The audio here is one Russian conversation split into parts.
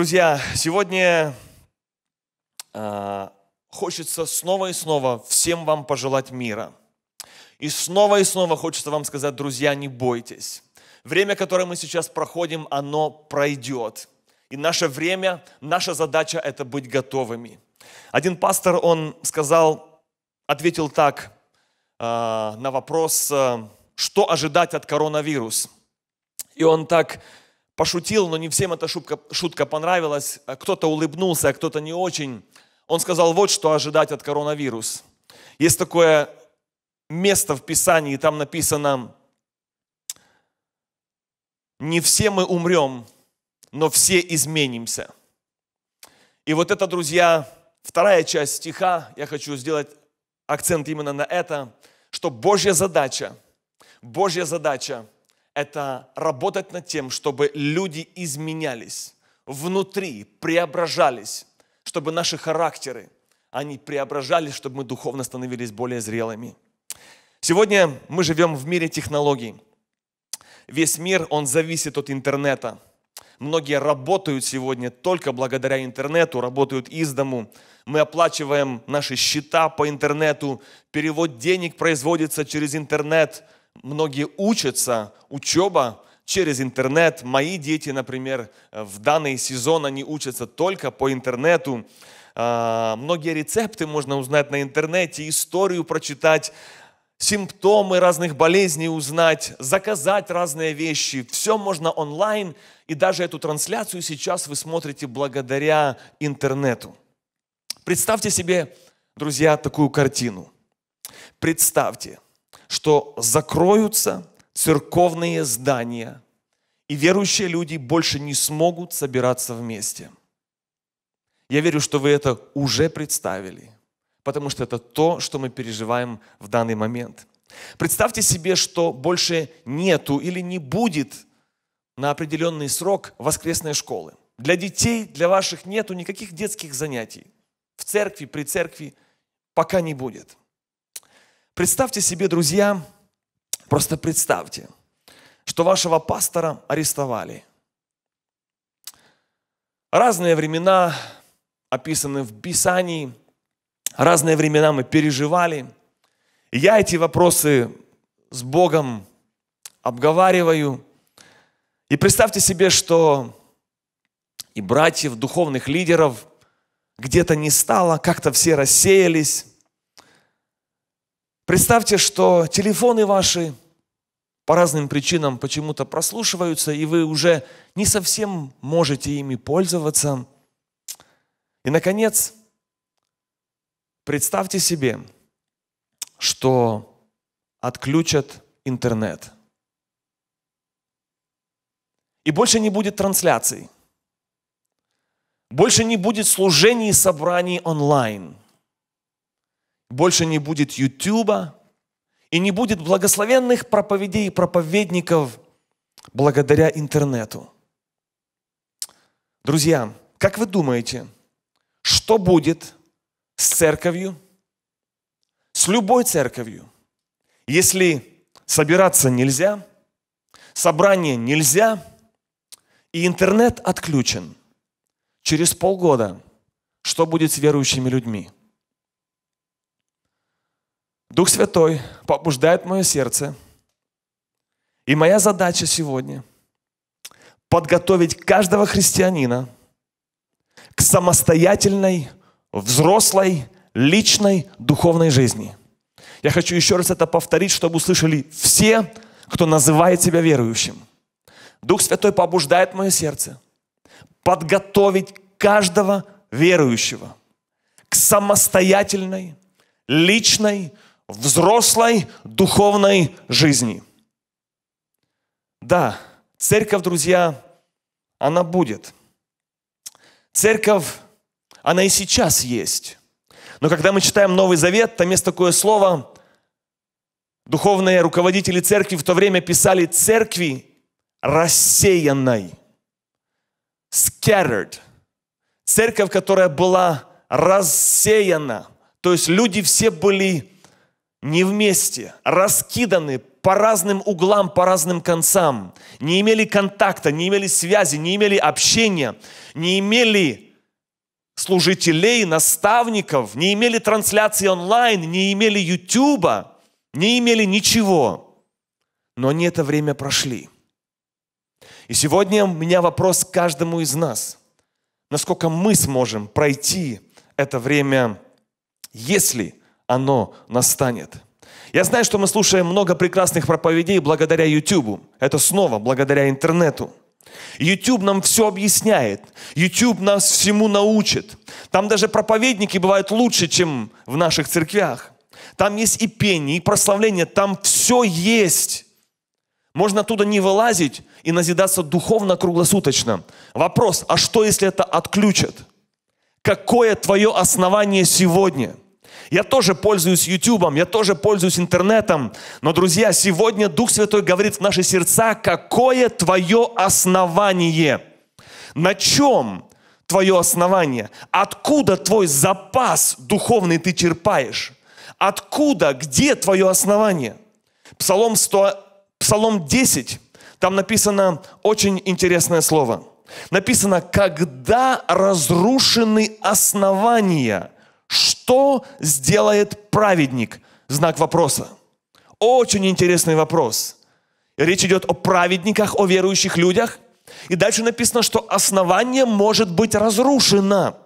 Друзья, сегодня э, хочется снова и снова всем вам пожелать мира. И снова и снова хочется вам сказать, друзья, не бойтесь. Время, которое мы сейчас проходим, оно пройдет. И наше время, наша задача – это быть готовыми. Один пастор, он сказал, ответил так э, на вопрос, э, что ожидать от коронавируса. И он так пошутил, но не всем эта шутка, шутка понравилась. А кто-то улыбнулся, а кто-то не очень. Он сказал, вот что ожидать от коронавирус. Есть такое место в Писании, там написано, не все мы умрем, но все изменимся. И вот это, друзья, вторая часть стиха, я хочу сделать акцент именно на это, что Божья задача, Божья задача – это работать над тем, чтобы люди изменялись внутри, преображались, чтобы наши характеры, они преображались, чтобы мы духовно становились более зрелыми. Сегодня мы живем в мире технологий. Весь мир, он зависит от интернета. Многие работают сегодня только благодаря интернету, работают из дому. Мы оплачиваем наши счета по интернету, перевод денег производится через интернет – Многие учатся, учеба через интернет. Мои дети, например, в данный сезон они учатся только по интернету. А, многие рецепты можно узнать на интернете, историю прочитать, симптомы разных болезней узнать, заказать разные вещи. Все можно онлайн, и даже эту трансляцию сейчас вы смотрите благодаря интернету. Представьте себе, друзья, такую картину. Представьте – что закроются церковные здания, и верующие люди больше не смогут собираться вместе. Я верю, что вы это уже представили, потому что это то, что мы переживаем в данный момент. Представьте себе, что больше нету или не будет на определенный срок воскресной школы. Для детей, для ваших нету никаких детских занятий. В церкви, при церкви пока не будет. Представьте себе, друзья, просто представьте, что вашего пастора арестовали. Разные времена описаны в Писании, разные времена мы переживали. я эти вопросы с Богом обговариваю. И представьте себе, что и братьев, духовных лидеров где-то не стало, как-то все рассеялись, Представьте, что телефоны ваши по разным причинам почему-то прослушиваются, и вы уже не совсем можете ими пользоваться. И, наконец, представьте себе, что отключат интернет. И больше не будет трансляций. Больше не будет служений и собраний онлайн – больше не будет Ютуба, и не будет благословенных проповедей и проповедников благодаря интернету. Друзья, как вы думаете, что будет с церковью, с любой церковью, если собираться нельзя, собрание нельзя, и интернет отключен? Через полгода что будет с верующими людьми? Дух Святой побуждает мое сердце. И моя задача сегодня – подготовить каждого христианина к самостоятельной, взрослой, личной духовной жизни. Я хочу еще раз это повторить, чтобы услышали все, кто называет себя верующим. Дух Святой побуждает мое сердце подготовить каждого верующего к самостоятельной, личной, взрослой духовной жизни. Да, церковь, друзья, она будет. Церковь, она и сейчас есть. Но когда мы читаем Новый Завет, там есть такое слово, духовные руководители церкви в то время писали церкви рассеянной, scattered, церковь, которая была рассеяна, то есть люди все были не вместе, раскиданы по разным углам, по разным концам, не имели контакта, не имели связи, не имели общения, не имели служителей, наставников, не имели трансляции онлайн, не имели Ютуба, не имели ничего. Но они это время прошли. И сегодня у меня вопрос к каждому из нас. Насколько мы сможем пройти это время, если – оно настанет. Я знаю, что мы слушаем много прекрасных проповедей благодаря YouTube. Это снова благодаря интернету. YouTube нам все объясняет. YouTube нас всему научит. Там даже проповедники бывают лучше, чем в наших церквях. Там есть и пение, и прославление. Там все есть. Можно оттуда не вылазить и назидаться духовно круглосуточно. Вопрос, а что если это отключат? Какое твое основание сегодня – я тоже пользуюсь YouTube, я тоже пользуюсь интернетом. Но, друзья, сегодня Дух Святой говорит в наши сердца, какое твое основание. На чем твое основание? Откуда твой запас духовный ты черпаешь? Откуда, где твое основание? Псалом, 100, Псалом 10, там написано очень интересное слово. Написано, когда разрушены основания – что сделает праведник? Знак вопроса. Очень интересный вопрос. Речь идет о праведниках, о верующих людях. И дальше написано, что основание может быть разрушено.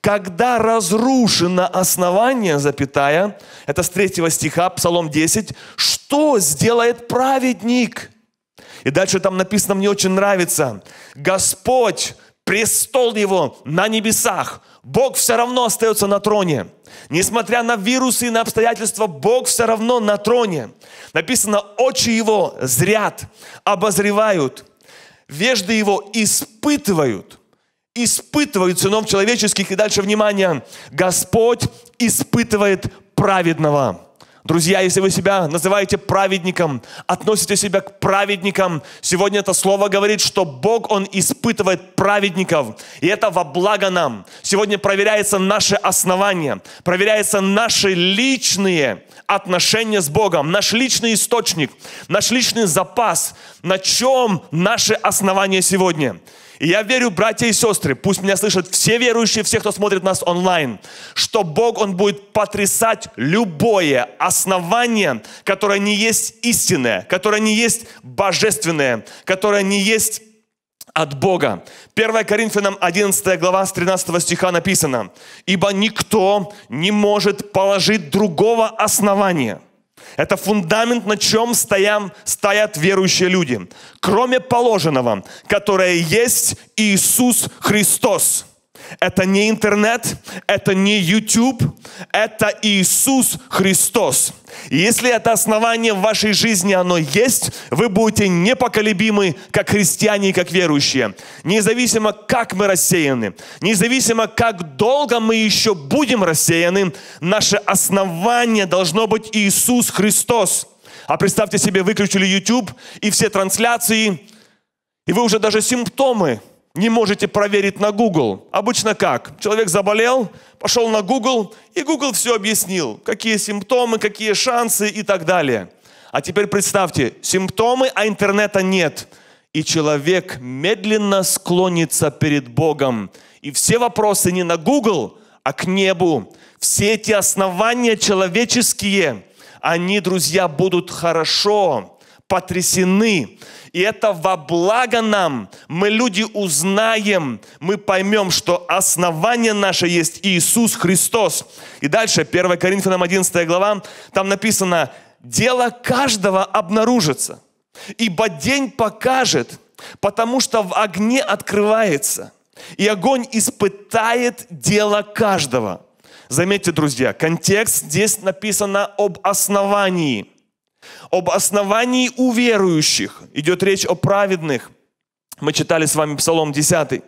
Когда разрушено основание, запятая, это с третьего стиха, Псалом 10, что сделает праведник? И дальше там написано, мне очень нравится, Господь престол его на небесах. Бог все равно остается на троне. Несмотря на вирусы и на обстоятельства, Бог все равно на троне. Написано, очи его зрят, обозревают, вежды его испытывают. Испытывают сынов человеческих. И дальше, внимание, Господь испытывает праведного. Друзья, если вы себя называете праведником, относите себя к праведникам, сегодня это слово говорит, что Бог, Он испытывает праведников, и это во благо нам. Сегодня проверяется наше основание, проверяются наши личные отношения с Богом, наш личный источник, наш личный запас, на чем наше основание сегодня. И я верю, братья и сестры, пусть меня слышат все верующие, все, кто смотрит нас онлайн, что Бог, Он будет потрясать любое основание, которое не есть истинное, которое не есть божественное, которое не есть от Бога. 1 Коринфянам 11 глава с 13 стиха написано, «Ибо никто не может положить другого основания» Это фундамент, на чем стоям, стоят верующие люди. Кроме положенного, которое есть Иисус Христос. Это не интернет, это не YouTube, это Иисус Христос. И если это основание в вашей жизни, оно есть, вы будете непоколебимы, как христиане и как верующие. Независимо, как мы рассеяны, независимо, как долго мы еще будем рассеяны, наше основание должно быть Иисус Христос. А представьте себе, выключили YouTube и все трансляции, и вы уже даже симптомы – не можете проверить на Google. Обычно как? Человек заболел, пошел на Google, и Google все объяснил. Какие симптомы, какие шансы и так далее. А теперь представьте, симптомы, а интернета нет. И человек медленно склонится перед Богом. И все вопросы не на Google, а к небу. Все эти основания человеческие, они, друзья, будут хорошо потрясены. И это во благо нам. Мы, люди, узнаем, мы поймем, что основание наше есть Иисус Христос. И дальше, 1 Коринфянам 11 глава, там написано, «Дело каждого обнаружится, ибо день покажет, потому что в огне открывается, и огонь испытает дело каждого». Заметьте, друзья, контекст здесь написано об основании – об основании у верующих. Идет речь о праведных. Мы читали с вами Псалом 10.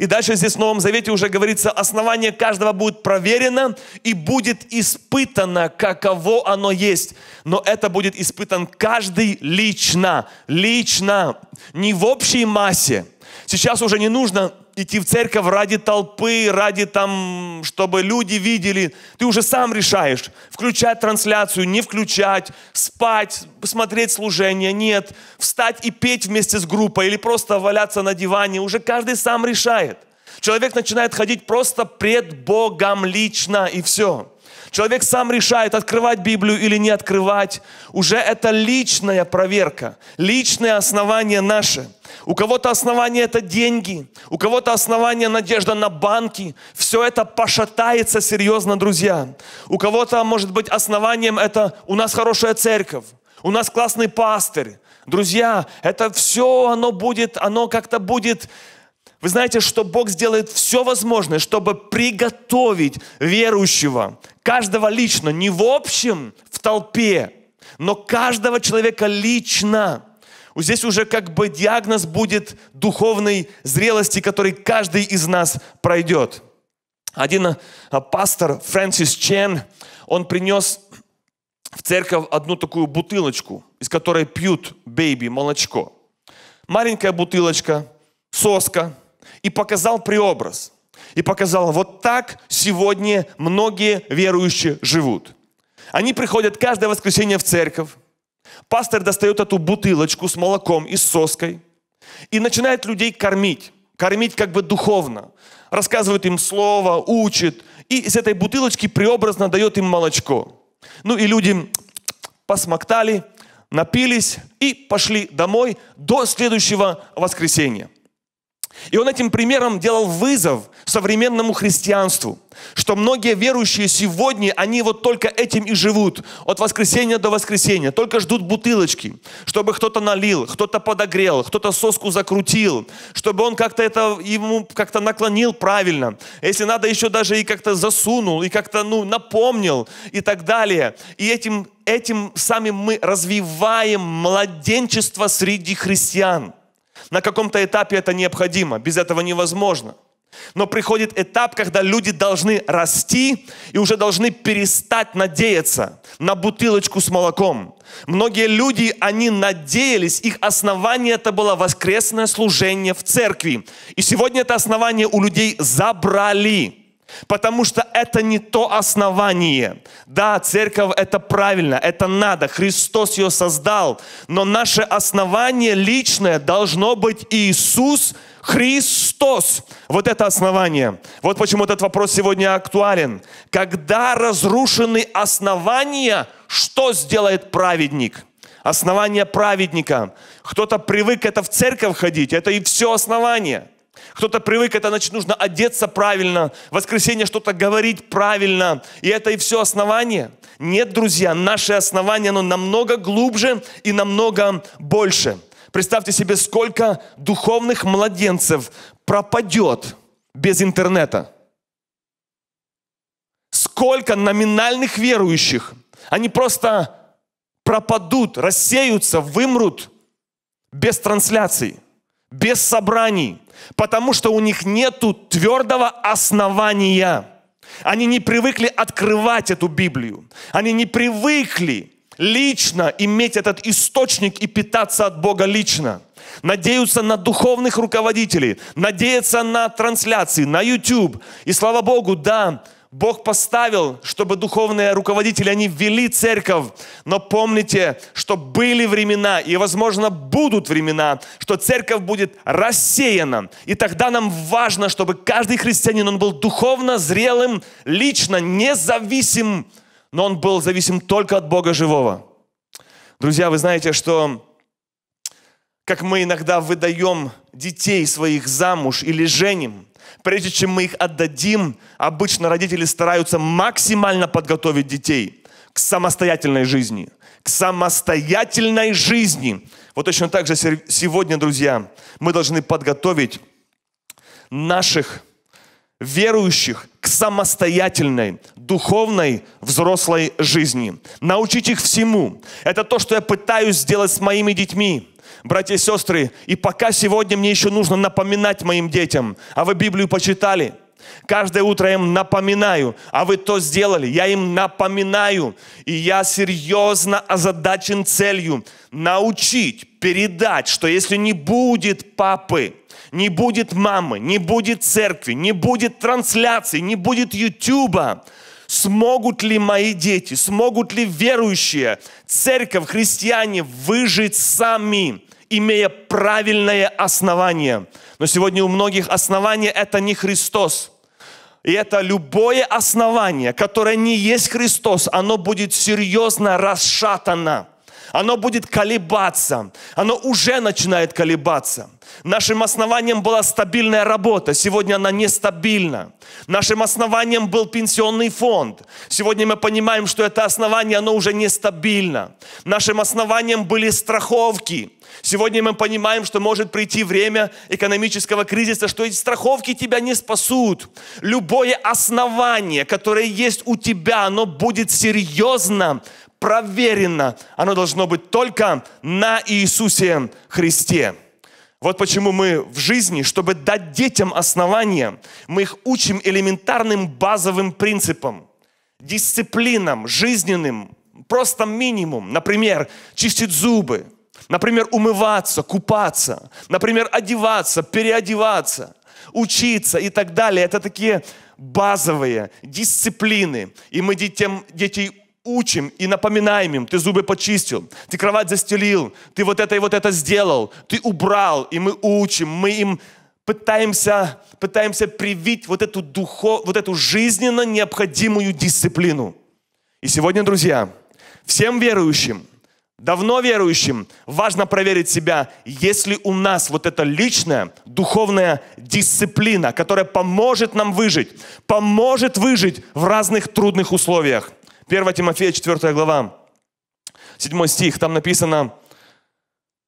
И дальше здесь в Новом Завете уже говорится, основание каждого будет проверено и будет испытано, каково оно есть. Но это будет испытан каждый лично, лично, не в общей массе, Сейчас уже не нужно идти в церковь ради толпы, ради там, чтобы люди видели. Ты уже сам решаешь, включать трансляцию, не включать, спать, посмотреть служение, нет, встать и петь вместе с группой или просто валяться на диване. Уже каждый сам решает. Человек начинает ходить просто пред Богом лично и все. Человек сам решает, открывать Библию или не открывать. Уже это личная проверка, личное основание наше. У кого-то основание это деньги, у кого-то основание надежда на банки. Все это пошатается серьезно, друзья. У кого-то, может быть, основанием это у нас хорошая церковь, у нас классный пастырь. Друзья, это все оно будет, оно как-то будет вы знаете, что Бог сделает все возможное, чтобы приготовить верующего, каждого лично, не в общем, в толпе, но каждого человека лично. Здесь уже как бы диагноз будет духовной зрелости, который каждый из нас пройдет. Один а, пастор Фрэнсис Чен, он принес в церковь одну такую бутылочку, из которой пьют бейби молочко. Маленькая бутылочка, соска – и показал преобраз. И показал, вот так сегодня многие верующие живут. Они приходят каждое воскресенье в церковь. Пастор достает эту бутылочку с молоком и с соской и начинает людей кормить. Кормить как бы духовно. Рассказывает им слово, учит. И из этой бутылочки преобразно дает им молочко. Ну и люди посмоктали, напились и пошли домой до следующего воскресенья. И он этим примером делал вызов современному христианству, что многие верующие сегодня, они вот только этим и живут, от воскресенья до воскресенья, только ждут бутылочки, чтобы кто-то налил, кто-то подогрел, кто-то соску закрутил, чтобы он как-то это ему как-то наклонил правильно, если надо еще даже и как-то засунул, и как-то ну, напомнил и так далее. И этим, этим самим мы развиваем младенчество среди христиан. На каком-то этапе это необходимо, без этого невозможно. Но приходит этап, когда люди должны расти и уже должны перестать надеяться на бутылочку с молоком. Многие люди, они надеялись, их основание это было воскресное служение в церкви. И сегодня это основание у людей забрали. Потому что это не то основание. Да, церковь это правильно, это надо. Христос ее создал. Но наше основание личное должно быть Иисус Христос. Вот это основание. Вот почему этот вопрос сегодня актуален. Когда разрушены основания, что сделает праведник? Основание праведника. Кто-то привык это в церковь ходить, это и все основание – кто-то привык, это значит нужно одеться правильно, в воскресенье что-то говорить правильно. И это и все основание. Нет, друзья, наше основание, оно намного глубже и намного больше. Представьте себе, сколько духовных младенцев пропадет без интернета. Сколько номинальных верующих. Они просто пропадут, рассеются, вымрут без трансляций, без собраний, потому что у них нет твердого основания. Они не привыкли открывать эту Библию. Они не привыкли лично иметь этот источник и питаться от Бога лично. Надеются на духовных руководителей, надеются на трансляции, на YouTube. И слава Богу, да, Бог поставил, чтобы духовные руководители, они ввели церковь. Но помните, что были времена, и, возможно, будут времена, что церковь будет рассеяна. И тогда нам важно, чтобы каждый христианин, он был духовно зрелым, лично независим, но он был зависим только от Бога живого. Друзья, вы знаете, что как мы иногда выдаем детей своих замуж или женим, Прежде чем мы их отдадим, обычно родители стараются максимально подготовить детей к самостоятельной жизни. К самостоятельной жизни. Вот точно так же сегодня, друзья, мы должны подготовить наших верующих к самостоятельной, духовной, взрослой жизни. Научить их всему. Это то, что я пытаюсь сделать с моими детьми братья и сестры, и пока сегодня мне еще нужно напоминать моим детям, а вы Библию почитали – Каждое утро я им напоминаю, а вы то сделали, я им напоминаю. И я серьезно озадачен целью научить, передать, что если не будет папы, не будет мамы, не будет церкви, не будет трансляции, не будет ютуба, смогут ли мои дети, смогут ли верующие, церковь, христиане выжить сами – имея правильное основание. Но сегодня у многих основание – это не Христос. И это любое основание, которое не есть Христос, оно будет серьезно расшатано. Оно будет колебаться. Оно уже начинает колебаться. Нашим основанием была стабильная работа. Сегодня она нестабильна. Нашим основанием был пенсионный фонд. Сегодня мы понимаем, что это основание, оно уже нестабильно. Нашим основанием были страховки. Сегодня мы понимаем, что может прийти время экономического кризиса, что эти страховки тебя не спасут. Любое основание, которое есть у тебя, оно будет серьезно проверено. Оно должно быть только на Иисусе Христе. Вот почему мы в жизни, чтобы дать детям основания, мы их учим элементарным базовым принципам, дисциплинам, жизненным, просто минимум. Например, чистить зубы, например, умываться, купаться, например, одеваться, переодеваться, учиться и так далее. Это такие базовые дисциплины. И мы детям, детей учим и напоминаем им, ты зубы почистил, ты кровать застелил, ты вот это и вот это сделал, ты убрал, и мы учим, мы им пытаемся, пытаемся привить вот эту, духо, вот эту жизненно необходимую дисциплину. И сегодня, друзья, всем верующим, давно верующим, важно проверить себя, есть ли у нас вот эта личная духовная дисциплина, которая поможет нам выжить, поможет выжить в разных трудных условиях. 1 Тимофея 4 глава, 7 стих, там написано,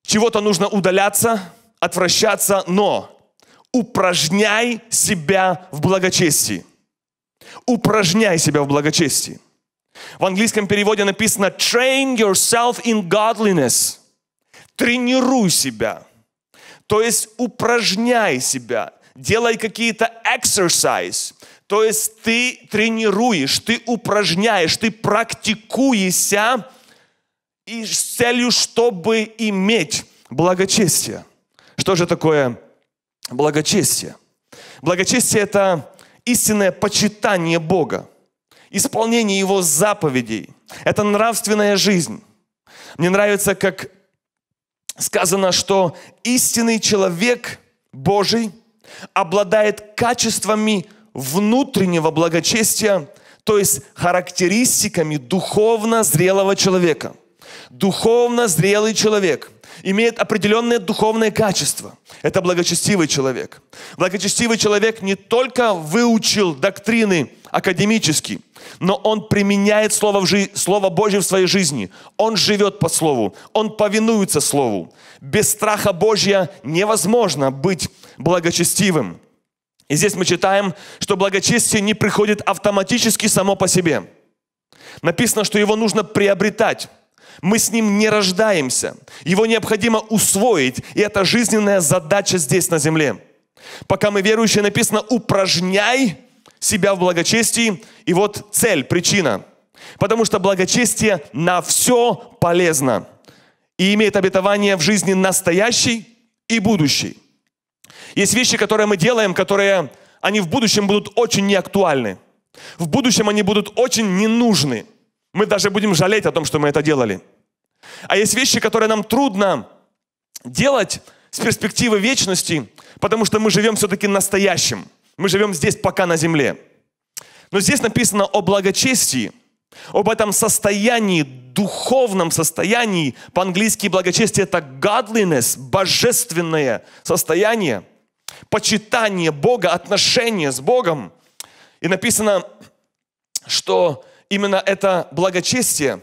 чего-то нужно удаляться, отвращаться, но упражняй себя в благочестии. Упражняй себя в благочестии. В английском переводе написано «train yourself in godliness». Тренируй себя. То есть упражняй себя. Делай какие-то exercise. То есть ты тренируешь, ты упражняешь, ты практикуешься и с целью, чтобы иметь благочестие. Что же такое благочестие? Благочестие – это истинное почитание Бога, исполнение Его заповедей. Это нравственная жизнь. Мне нравится, как сказано, что истинный человек Божий обладает качествами – внутреннего благочестия, то есть характеристиками духовно зрелого человека. Духовно зрелый человек имеет определенное духовное качество. Это благочестивый человек. Благочестивый человек не только выучил доктрины академически, но он применяет Слово, в жи... Слово Божье в своей жизни. Он живет по Слову, он повинуется Слову. Без страха Божья невозможно быть благочестивым. И здесь мы читаем, что благочестие не приходит автоматически само по себе. Написано, что его нужно приобретать. Мы с ним не рождаемся. Его необходимо усвоить, и это жизненная задача здесь на земле. Пока мы верующие, написано «упражняй себя в благочестии». И вот цель, причина. Потому что благочестие на все полезно и имеет обетование в жизни настоящей и будущей. Есть вещи, которые мы делаем, которые, они в будущем будут очень неактуальны. В будущем они будут очень ненужны. Мы даже будем жалеть о том, что мы это делали. А есть вещи, которые нам трудно делать с перспективы вечности, потому что мы живем все-таки настоящим. Мы живем здесь пока на земле. Но здесь написано о благочестии, об этом состоянии, духовном состоянии. По-английски благочестие – это godliness, божественное состояние – почитание Бога, отношение с Богом. И написано, что именно это благочестие,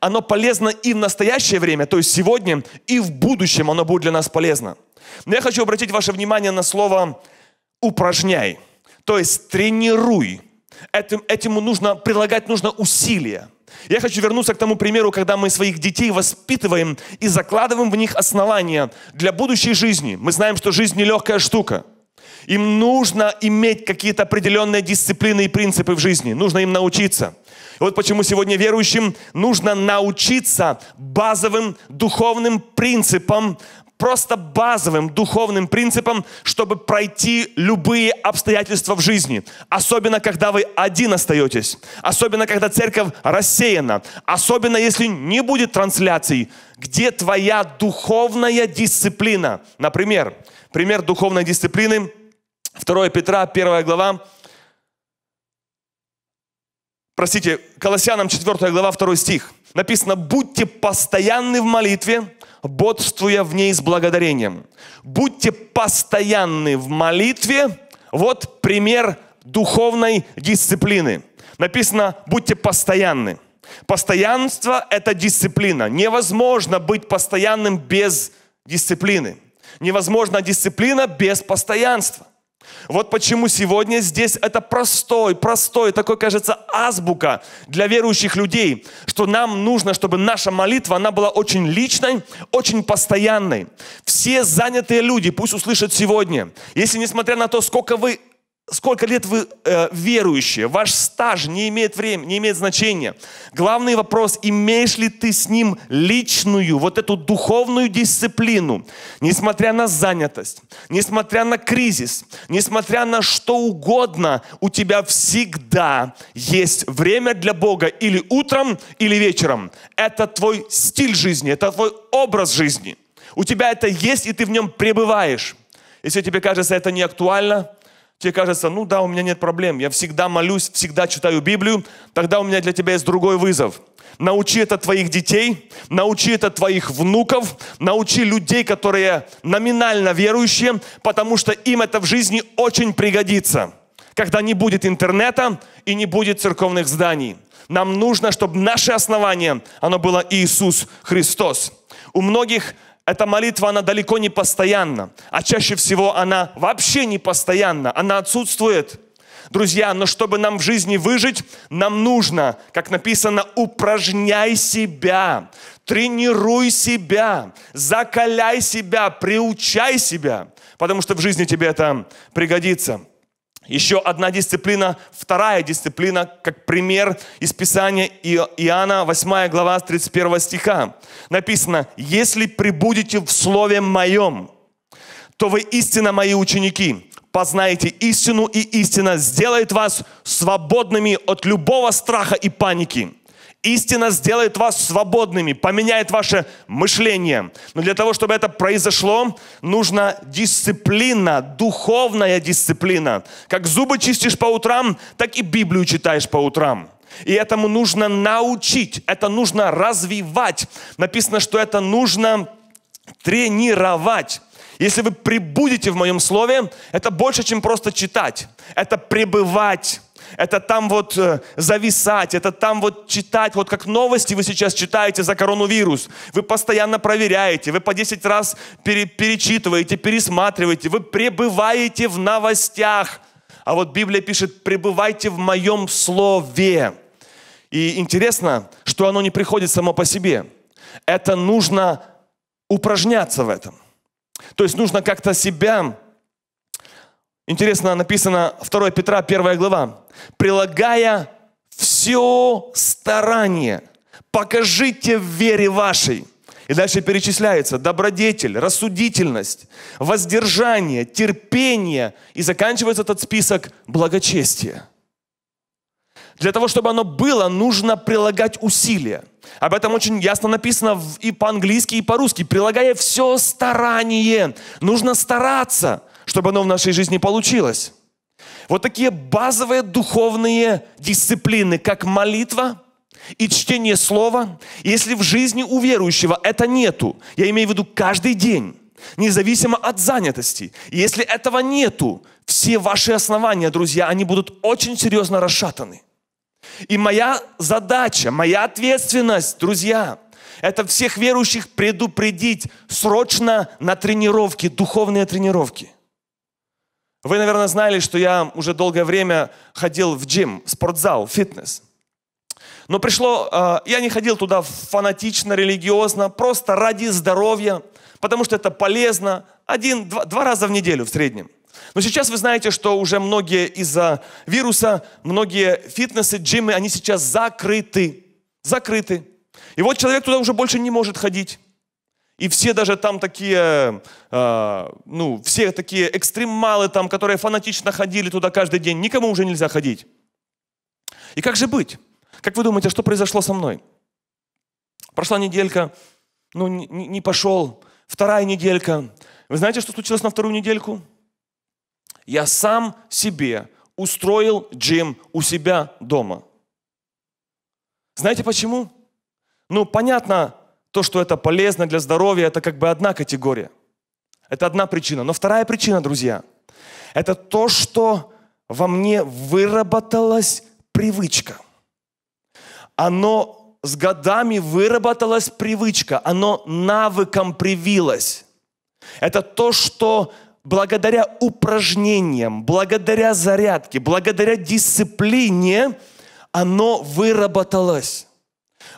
оно полезно и в настоящее время, то есть сегодня, и в будущем оно будет для нас полезно. Но я хочу обратить ваше внимание на слово «упражняй», то есть тренируй. Этим, этому нужно прилагать нужно усилия. Я хочу вернуться к тому примеру, когда мы своих детей воспитываем и закладываем в них основания для будущей жизни. Мы знаем, что жизнь нелегкая штука. Им нужно иметь какие-то определенные дисциплины и принципы в жизни. Нужно им научиться. И вот почему сегодня верующим нужно научиться базовым духовным принципам просто базовым духовным принципом, чтобы пройти любые обстоятельства в жизни. Особенно, когда вы один остаетесь. Особенно, когда церковь рассеяна. Особенно, если не будет трансляций. Где твоя духовная дисциплина? Например, пример духовной дисциплины. 2 Петра, 1 глава. Простите, Колоссянам 4 глава, 2 стих. Написано, будьте постоянны в молитве, бодствуя в ней с благодарением. Будьте постоянны в молитве. Вот пример духовной дисциплины. Написано, будьте постоянны. Постоянство – это дисциплина. Невозможно быть постоянным без дисциплины. Невозможна дисциплина без постоянства. Вот почему сегодня здесь это простой, простой, такой, кажется, азбука для верующих людей, что нам нужно, чтобы наша молитва, она была очень личной, очень постоянной. Все занятые люди пусть услышат сегодня, если несмотря на то, сколько вы сколько лет вы э, верующие, ваш стаж не имеет времени, не имеет значения. Главный вопрос, имеешь ли ты с ним личную, вот эту духовную дисциплину, несмотря на занятость, несмотря на кризис, несмотря на что угодно, у тебя всегда есть время для Бога или утром, или вечером. Это твой стиль жизни, это твой образ жизни. У тебя это есть, и ты в нем пребываешь. Если тебе кажется, это не актуально, Тебе кажется, ну да, у меня нет проблем, я всегда молюсь, всегда читаю Библию, тогда у меня для тебя есть другой вызов. Научи это твоих детей, научи это твоих внуков, научи людей, которые номинально верующие, потому что им это в жизни очень пригодится. Когда не будет интернета и не будет церковных зданий. Нам нужно, чтобы наше основание, оно было Иисус Христос. У многих эта молитва, она далеко не постоянна, а чаще всего она вообще не постоянна, она отсутствует. Друзья, но чтобы нам в жизни выжить, нам нужно, как написано, упражняй себя, тренируй себя, закаляй себя, приучай себя, потому что в жизни тебе это пригодится. Еще одна дисциплина, вторая дисциплина, как пример из Писания Иоанна, 8 глава, 31 стиха. Написано, «Если прибудете в Слове Моем, то вы истинно Мои ученики, познаете истину, и истина сделает вас свободными от любого страха и паники». Истина сделает вас свободными, поменяет ваше мышление. Но для того, чтобы это произошло, нужна дисциплина, духовная дисциплина. Как зубы чистишь по утрам, так и Библию читаешь по утрам. И этому нужно научить, это нужно развивать. Написано, что это нужно тренировать. Если вы прибудете в моем слове, это больше, чем просто читать. Это пребывать это там вот э, зависать, это там вот читать, вот как новости вы сейчас читаете за коронавирус. Вы постоянно проверяете, вы по 10 раз пере, перечитываете, пересматриваете, вы пребываете в новостях. А вот Библия пишет, пребывайте в моем слове. И интересно, что оно не приходит само по себе. Это нужно упражняться в этом. То есть нужно как-то себя Интересно, написано 2 Петра, 1 глава. «Прилагая все старание, покажите в вере вашей». И дальше перечисляется добродетель, рассудительность, воздержание, терпение. И заканчивается этот список благочестия. Для того, чтобы оно было, нужно прилагать усилия. Об этом очень ясно написано и по-английски, и по-русски. Прилагая все старание, нужно стараться – чтобы оно в нашей жизни получилось. Вот такие базовые духовные дисциплины, как молитва и чтение слова, если в жизни у верующего это нету, я имею в виду каждый день, независимо от занятости, если этого нету, все ваши основания, друзья, они будут очень серьезно расшатаны. И моя задача, моя ответственность, друзья, это всех верующих предупредить срочно на тренировки, духовные тренировки. Вы, наверное, знали, что я уже долгое время ходил в джим, в спортзал, в фитнес. Но пришло, а, я не ходил туда фанатично, религиозно, просто ради здоровья, потому что это полезно один, два, два раза в неделю в среднем. Но сейчас вы знаете, что уже многие из-за вируса, многие фитнесы, джимы, они сейчас закрыты. Закрыты. И вот человек туда уже больше не может ходить. И все даже там такие, э, ну, все такие экстремалы там, которые фанатично ходили туда каждый день, никому уже нельзя ходить. И как же быть? Как вы думаете, что произошло со мной? Прошла неделька, ну, не, не пошел. Вторая неделька. Вы знаете, что случилось на вторую недельку? Я сам себе устроил джим у себя дома. Знаете почему? Ну, понятно, то, что это полезно для здоровья, это как бы одна категория. Это одна причина. Но вторая причина, друзья, это то, что во мне выработалась привычка. Оно с годами выработалась привычка, оно навыком привилось. Это то, что благодаря упражнениям, благодаря зарядке, благодаря дисциплине, оно выработалось.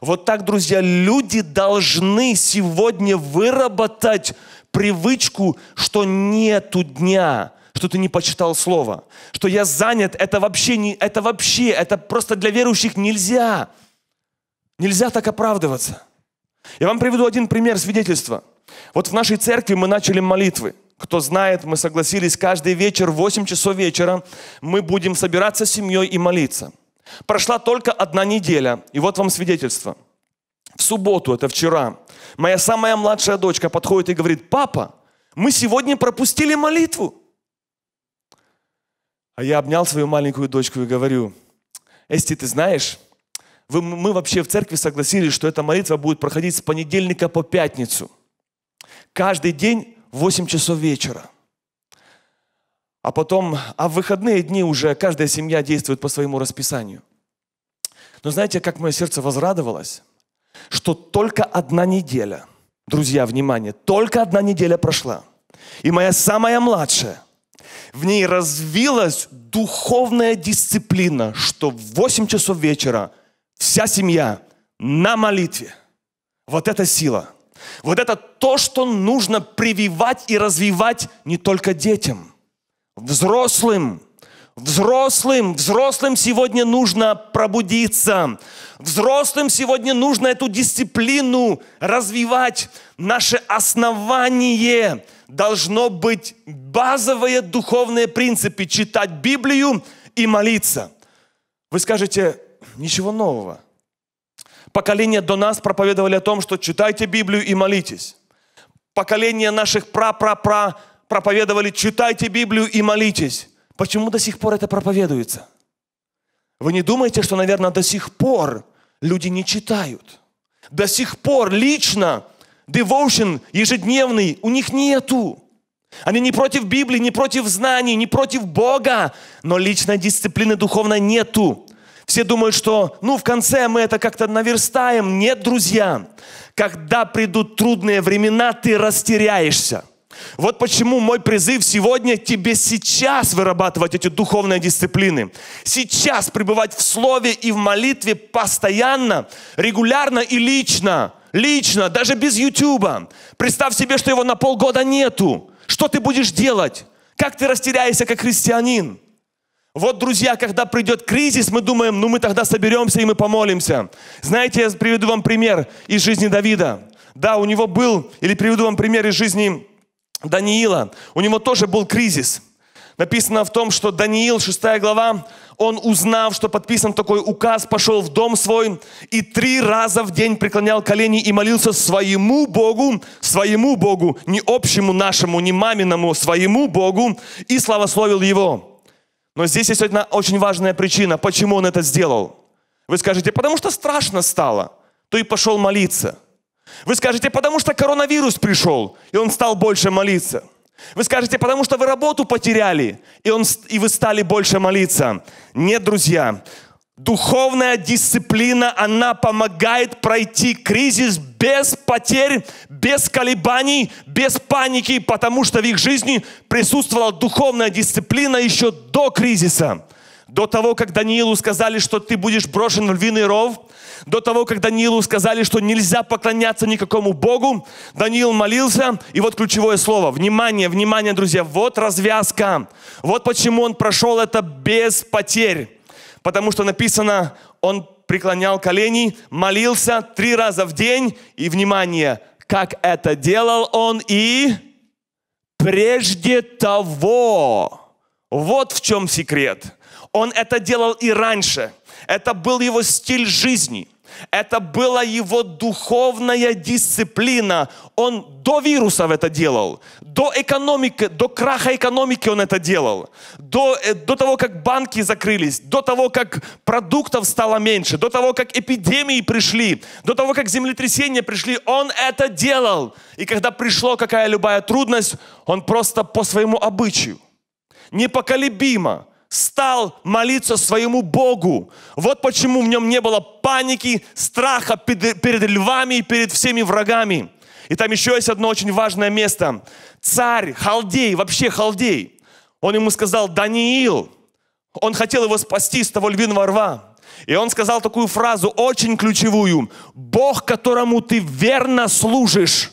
Вот так, друзья, люди должны сегодня выработать привычку, что нету дня, что ты не почитал слово, что я занят, это вообще не, это вообще, это просто для верующих нельзя. Нельзя так оправдываться. Я вам приведу один пример свидетельства. Вот в нашей церкви мы начали молитвы. Кто знает, мы согласились каждый вечер в 8 часов вечера мы будем собираться с семьей и молиться. Прошла только одна неделя, и вот вам свидетельство. В субботу, это вчера, моя самая младшая дочка подходит и говорит, папа, мы сегодня пропустили молитву. А я обнял свою маленькую дочку и говорю, Эсти, ты знаешь, вы, мы вообще в церкви согласились, что эта молитва будет проходить с понедельника по пятницу. Каждый день в 8 часов вечера а потом, а в выходные дни уже каждая семья действует по своему расписанию. Но знаете, как мое сердце возрадовалось, что только одна неделя, друзья, внимание, только одна неделя прошла. И моя самая младшая, в ней развилась духовная дисциплина, что в 8 часов вечера вся семья на молитве. Вот эта сила. Вот это то, что нужно прививать и развивать не только детям, Взрослым. Взрослым, взрослым сегодня нужно пробудиться. Взрослым сегодня нужно эту дисциплину развивать. Наше основание должно быть базовые духовные принципы. Читать Библию и молиться. Вы скажете, ничего нового. Поколения до нас проповедовали о том, что читайте Библию и молитесь. Поколение наших пра-пра-пра проповедовали, читайте Библию и молитесь. Почему до сих пор это проповедуется? Вы не думаете, что, наверное, до сих пор люди не читают? До сих пор лично devotion ежедневный у них нету. Они не против Библии, не против знаний, не против Бога, но личной дисциплины духовной нету. Все думают, что ну в конце мы это как-то наверстаем. Нет, друзья, когда придут трудные времена, ты растеряешься. Вот почему мой призыв сегодня тебе сейчас вырабатывать эти духовные дисциплины. Сейчас пребывать в слове и в молитве постоянно, регулярно и лично. Лично, даже без Ютуба. Представь себе, что его на полгода нету. Что ты будешь делать? Как ты растеряешься как христианин? Вот, друзья, когда придет кризис, мы думаем, ну мы тогда соберемся и мы помолимся. Знаете, я приведу вам пример из жизни Давида. Да, у него был, или приведу вам пример из жизни Даниила, у него тоже был кризис. Написано в том, что Даниил, 6 глава, он, узнав, что подписан такой указ, пошел в дом свой и три раза в день преклонял колени и молился своему Богу, своему Богу, не общему нашему, не маминому, своему Богу, и славословил его. Но здесь есть одна очень важная причина, почему он это сделал. Вы скажете, потому что страшно стало, то и пошел молиться – вы скажете, потому что коронавирус пришел, и он стал больше молиться. Вы скажете, потому что вы работу потеряли, и, он, и вы стали больше молиться. Нет, друзья, духовная дисциплина, она помогает пройти кризис без потерь, без колебаний, без паники, потому что в их жизни присутствовала духовная дисциплина еще до кризиса. До того, как Даниилу сказали, что ты будешь брошен в львиный ров – до того, как Даниилу сказали, что нельзя поклоняться никакому Богу, Даниил молился, и вот ключевое слово. Внимание, внимание, друзья, вот развязка. Вот почему он прошел это без потерь. Потому что написано, он преклонял колени, молился три раза в день, и, внимание, как это делал он и прежде того. Вот в чем секрет. Он это делал и раньше – это был его стиль жизни. Это была его духовная дисциплина. Он до вирусов это делал, до экономики, до краха экономики он это делал, до, э, до того, как банки закрылись, до того, как продуктов стало меньше, до того, как эпидемии пришли, до того, как землетрясения пришли, он это делал. И когда пришло какая либо трудность, он просто по своему обычаю, непоколебимо, стал молиться своему Богу. Вот почему в нем не было паники, страха перед львами и перед всеми врагами. И там еще есть одно очень важное место. Царь, халдей, вообще халдей, он ему сказал, Даниил, он хотел его спасти с того львиного рва. И он сказал такую фразу, очень ключевую. «Бог, которому ты верно служишь,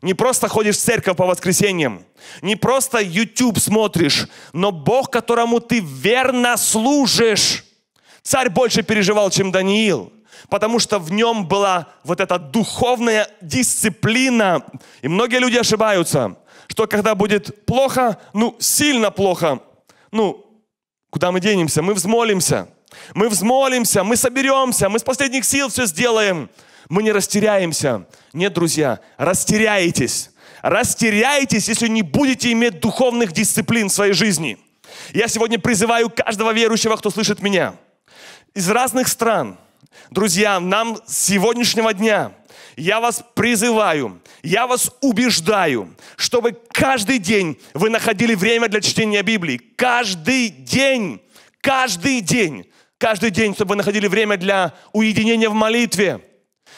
не просто ходишь в церковь по воскресеньям, не просто YouTube смотришь, но Бог, которому ты верно служишь. Царь больше переживал, чем Даниил, потому что в нем была вот эта духовная дисциплина. И многие люди ошибаются, что когда будет плохо, ну, сильно плохо, ну, куда мы денемся? Мы взмолимся, мы взмолимся, мы соберемся, мы с последних сил все сделаем – мы не растеряемся. Нет, друзья, растеряетесь. Растеряетесь, если не будете иметь духовных дисциплин в своей жизни. Я сегодня призываю каждого верующего, кто слышит меня, из разных стран, друзья, нам с сегодняшнего дня я вас призываю, я вас убеждаю, чтобы каждый день вы находили время для чтения Библии. Каждый день, каждый день, каждый день, чтобы вы находили время для уединения в молитве,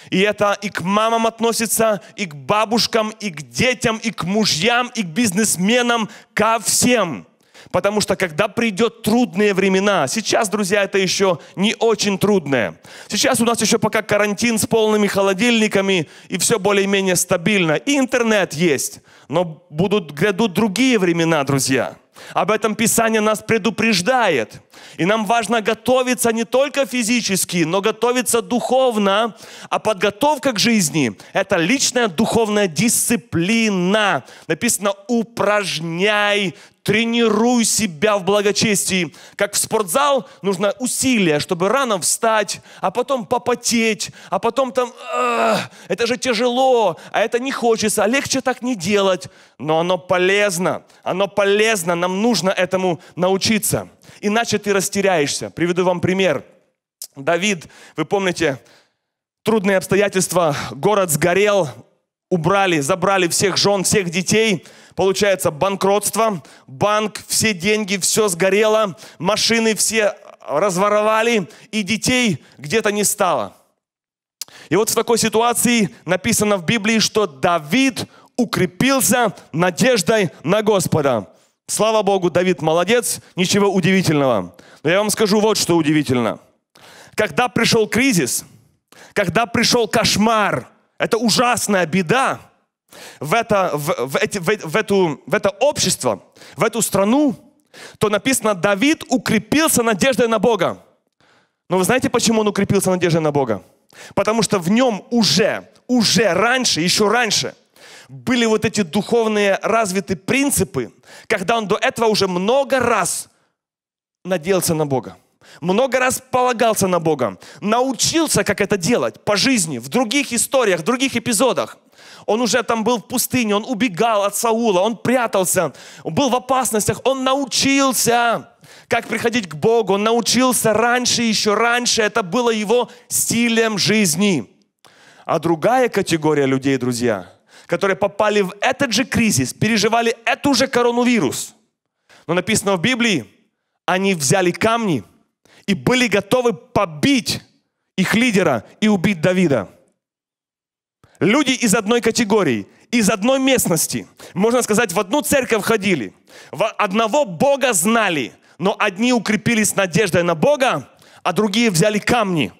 и это и к мамам относится, и к бабушкам, и к детям, и к мужьям, и к бизнесменам, ко всем. Потому что когда придет трудные времена, сейчас, друзья, это еще не очень трудное. Сейчас у нас еще пока карантин с полными холодильниками, и все более-менее стабильно. И интернет есть, но будут, грядут другие времена, друзья. Друзья. Об этом Писание нас предупреждает. И нам важно готовиться не только физически, но готовиться духовно. А подготовка к жизни – это личная духовная дисциплина. Написано «упражняй тренируй себя в благочестии. Как в спортзал нужно усилие, чтобы рано встать, а потом попотеть, а потом там, это же тяжело, а это не хочется, а легче так не делать. Но оно полезно, оно полезно, нам нам нужно этому научиться, иначе ты растеряешься. Приведу вам пример. Давид, вы помните, трудные обстоятельства, город сгорел, убрали, забрали всех жен, всех детей. Получается банкротство, банк, все деньги, все сгорело, машины все разворовали, и детей где-то не стало. И вот в такой ситуации написано в Библии, что Давид укрепился надеждой на Господа. Слава Богу, Давид молодец, ничего удивительного. Но я вам скажу вот что удивительно. Когда пришел кризис, когда пришел кошмар, это ужасная беда, в это, в, в, эти, в, в, эту, в это общество, в эту страну, то написано, Давид укрепился надеждой на Бога. Но вы знаете, почему он укрепился надеждой на Бога? Потому что в нем уже, уже раньше, еще раньше были вот эти духовные развитые принципы, когда он до этого уже много раз надеялся на Бога. Много раз полагался на Бога, научился, как это делать по жизни, в других историях, в других эпизодах. Он уже там был в пустыне, он убегал от Саула, он прятался, был в опасностях, он научился, как приходить к Богу, он научился раньше, еще раньше, это было его стилем жизни. А другая категория людей, друзья – которые попали в этот же кризис, переживали эту же коронавирус. Но написано в Библии, они взяли камни и были готовы побить их лидера и убить Давида. Люди из одной категории, из одной местности, можно сказать, в одну церковь ходили, в одного Бога знали, но одни укрепились надеждой на Бога, а другие взяли камни,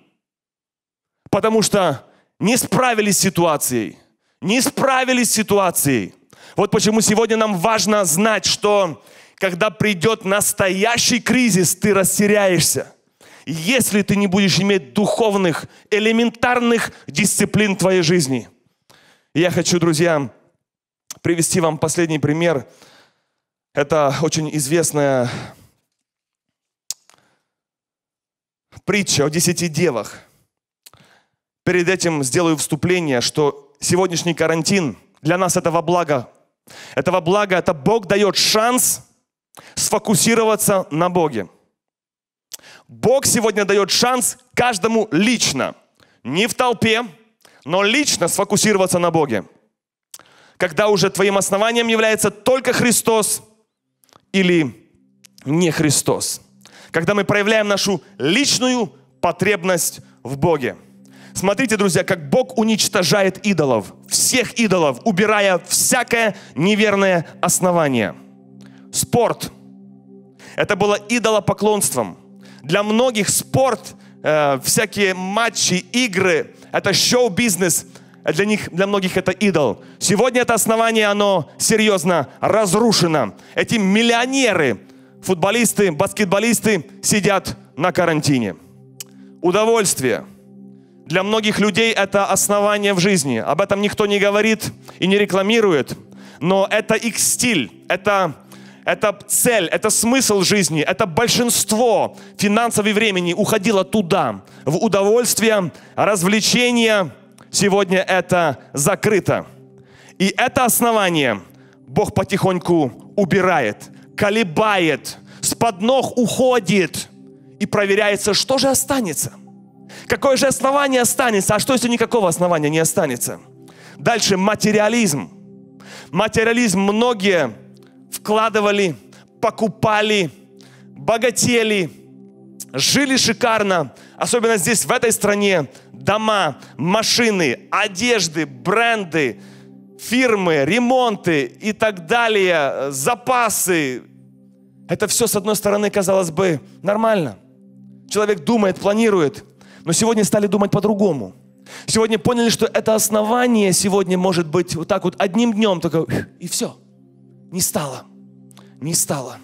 потому что не справились с ситуацией не справились с ситуацией. Вот почему сегодня нам важно знать, что когда придет настоящий кризис, ты растеряешься. Если ты не будешь иметь духовных, элементарных дисциплин твоей жизни. Я хочу, друзья, привести вам последний пример. Это очень известная притча о десяти девах. Перед этим сделаю вступление, что сегодняшний карантин для нас этого блага, этого блага это Бог дает шанс сфокусироваться на Боге. Бог сегодня дает шанс каждому лично, не в толпе, но лично сфокусироваться на Боге. Когда уже твоим основанием является только Христос или не Христос. Когда мы проявляем нашу личную потребность в Боге. Смотрите, друзья, как Бог уничтожает идолов, всех идолов, убирая всякое неверное основание. Спорт. Это было идолопоклонством. Для многих спорт, э, всякие матчи, игры, это шоу-бизнес, для них, для многих это идол. Сегодня это основание, оно серьезно разрушено. Эти миллионеры, футболисты, баскетболисты сидят на карантине. Удовольствие – для многих людей это основание в жизни. Об этом никто не говорит и не рекламирует, но это их стиль, это, это цель, это смысл жизни, это большинство финансов и времени уходило туда, в удовольствие, развлечения. Сегодня это закрыто. И это основание Бог потихоньку убирает, колебает, с под ног уходит и проверяется, что же останется – Какое же основание останется? А что, если никакого основания не останется? Дальше материализм. Материализм многие вкладывали, покупали, богатели, жили шикарно, особенно здесь, в этой стране, дома, машины, одежды, бренды, фирмы, ремонты и так далее, запасы. Это все, с одной стороны, казалось бы, нормально. Человек думает, планирует, но сегодня стали думать по-другому. Сегодня поняли, что это основание сегодня может быть вот так вот одним днем только и все. Не стало. Не стало.